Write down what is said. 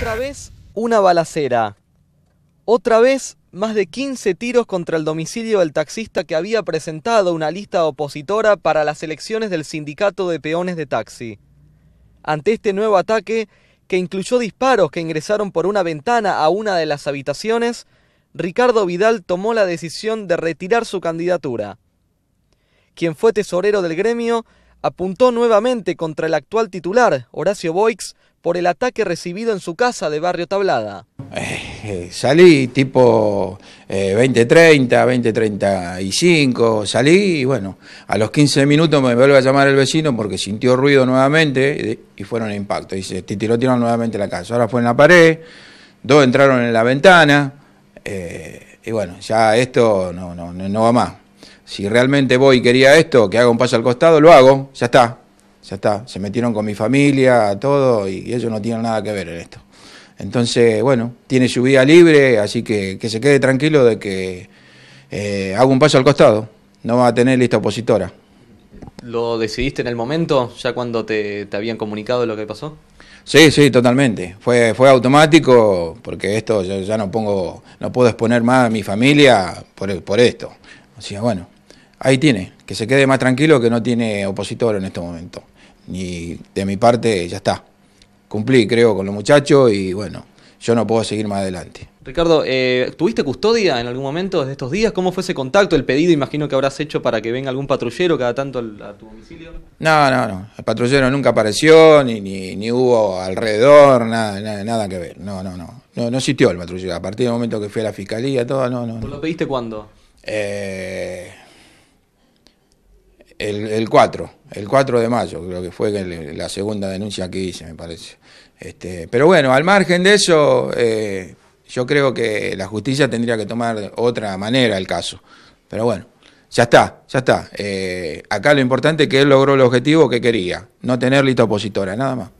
Otra vez una balacera. Otra vez más de 15 tiros contra el domicilio del taxista que había presentado una lista opositora para las elecciones del sindicato de peones de taxi. Ante este nuevo ataque, que incluyó disparos que ingresaron por una ventana a una de las habitaciones, Ricardo Vidal tomó la decisión de retirar su candidatura. Quien fue tesorero del gremio apuntó nuevamente contra el actual titular, Horacio Boix, por el ataque recibido en su casa de Barrio Tablada. Eh, eh, salí tipo eh, 20.30, 20.35, salí y bueno, a los 15 minutos me vuelve a llamar el vecino porque sintió ruido nuevamente y, fueron a impacto. Dice, te tiró nuevamente la casa. Ahora fue en la pared, dos entraron en la ventana eh, y bueno, ya esto no, no va más. Si realmente voy y quería esto, que haga un paso al costado, lo hago, ya está, ya está, se metieron con mi familia, todo, y ellos no tienen nada que ver en esto. Entonces, bueno, tiene su vida libre, así que que se quede tranquilo de que eh, hago un paso al costado, no va a tener lista opositora. ¿Lo decidiste en el momento, ya cuando te, habían comunicado lo que pasó? Sí, sí, totalmente. Fue, fue automático, porque esto yo ya no pongo, no puedo exponer más a mi familia por, por esto. Así que bueno, ahí tiene que se quede más tranquilo que no tiene opositor en este momento. Y de mi parte ya está. Cumplí, creo, con los muchachos y bueno, yo no puedo seguir más adelante. Ricardo, eh, ¿tuviste custodia en algún momento de estos días? ¿Cómo fue ese contacto, el pedido, imagino que habrás hecho para que venga algún patrullero cada tanto a tu domicilio? No, no, no. El patrullero nunca apareció, ni, hubo alrededor, nada, nada, que ver. No, no, no. No, no sitió el patrullero. A partir del momento que fui a la fiscalía, todo, no, no. no. ¿Lo pediste cuándo? Eh el, el, 4, el 4 de mayo, creo que fue la segunda denuncia que hice, me parece. Este, pero bueno, al margen de eso, eh, yo creo que la justicia tendría que tomar otra manera el caso. Pero bueno, ya está, ya está. Eh, acá lo importante es que él logró el objetivo que quería, no tener lista opositora, nada más.